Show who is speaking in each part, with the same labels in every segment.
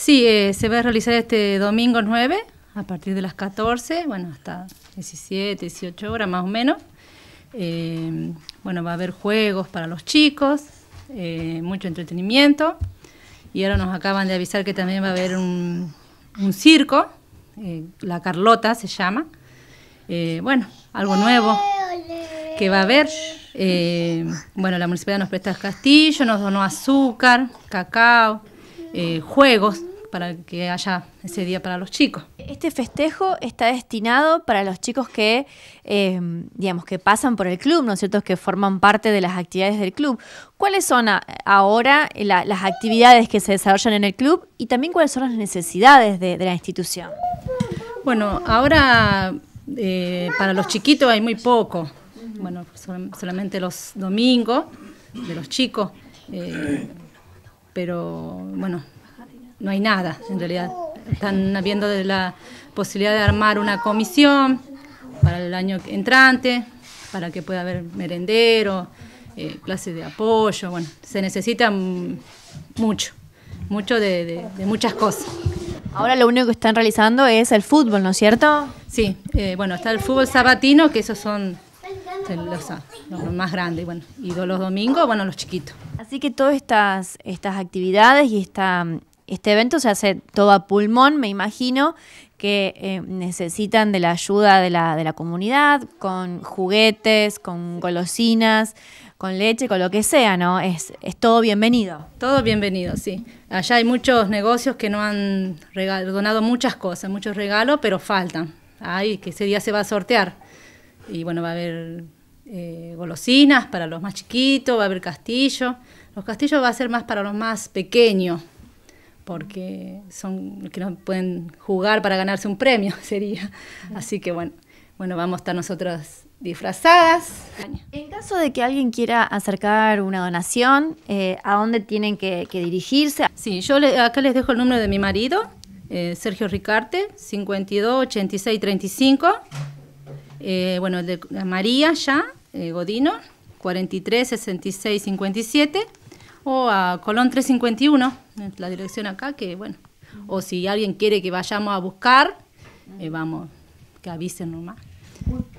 Speaker 1: Sí, eh, se va a realizar este domingo 9 a partir de las 14, bueno, hasta 17, 18 horas más o menos. Eh, bueno, va a haber juegos para los chicos, eh, mucho entretenimiento. Y ahora nos acaban de avisar que también va a haber un, circo, La Carlota se llama. bueno, algo nuevo que va a haber. bueno, la municipalidad nos presta castillo, nos donó azúcar, cacao, juegos
Speaker 2: para que haya ese día para los chicos. Este festejo está destinado para los chicos que, eh, digamos, que pasan por el club, ¿no es cierto?, que forman parte de las actividades del club. ¿Cuáles son ahora las actividades que se desarrollan en el club y también cuáles son las necesidades de, la institución? Bueno, ahora
Speaker 1: eh, para los chiquitos hay muy poco, bueno, solamente los domingos de los chicos, eh, pero bueno, no hay nada, en realidad. Están habiendo de la posibilidad de armar una comisión para el año entrante, para que pueda haber merendero, eh, clases de apoyo. Bueno, se necesita mucho, mucho de, muchas
Speaker 2: cosas. Ahora lo único que están realizando es el fútbol, ¿no es cierto? Sí,
Speaker 1: eh, bueno, está el fútbol sabatino, que esos son ah, los, más grandes, bueno, y los
Speaker 2: domingos, bueno, los chiquitos. Así que todas estas, estas actividades y esta este evento se hace todo a pulmón, me imagino, que eh, necesitan de la ayuda de la, comunidad, con juguetes, con golosinas, con leche, con lo que sea, ¿no? Es, todo bienvenido. Todo bienvenido, sí. Allá hay muchos negocios
Speaker 1: que no han donado muchas cosas, muchos regalos, pero faltan. Ay, que ese día se va a sortear. Y bueno, va a haber eh, golosinas para los más chiquitos, va a haber castillos. Los castillos va a ser más para los más pequeños porque son que no pueden jugar para ganarse un premio, sería. Así que bueno,
Speaker 2: bueno, vamos a estar nosotras disfrazadas. En caso de que alguien quiera acercar una donación, eh, ¿a dónde tienen que, dirigirse? Sí, yo acá les dejo el número
Speaker 1: de mi marido, eh, Sergio Ricarte, 52 86 35. bueno, el de María ya, eh, Godino, 43 66 57 o a Colón 351, la dirección acá, que bueno, o si alguien quiere que vayamos a buscar, eh, vamos, que avisen nomás.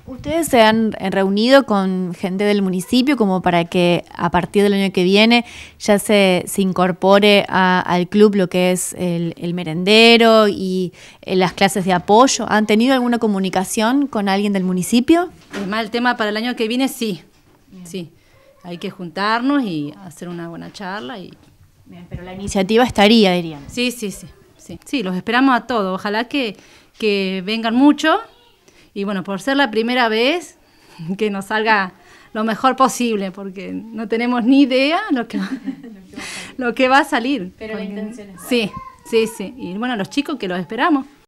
Speaker 2: ¿Ustedes se han reunido con gente del municipio como para que a partir del año que viene ya se, se incorpore al club lo que es el, merendero y eh, las clases de apoyo? ¿Han tenido alguna comunicación con alguien del municipio? El
Speaker 1: eh, tema para el año que viene sí, sí hay que juntarnos y hacer una buena charla. Y... pero la iniciativa
Speaker 2: estaría, diríamos
Speaker 1: Sí, sí, sí, sí. los esperamos a todos. Ojalá que, vengan mucho. Y bueno, por ser la primera vez, que nos salga lo mejor posible, porque no tenemos ni idea lo que, va, lo que va a salir. Pero Sí, sí, sí. Y bueno, los chicos que los esperamos.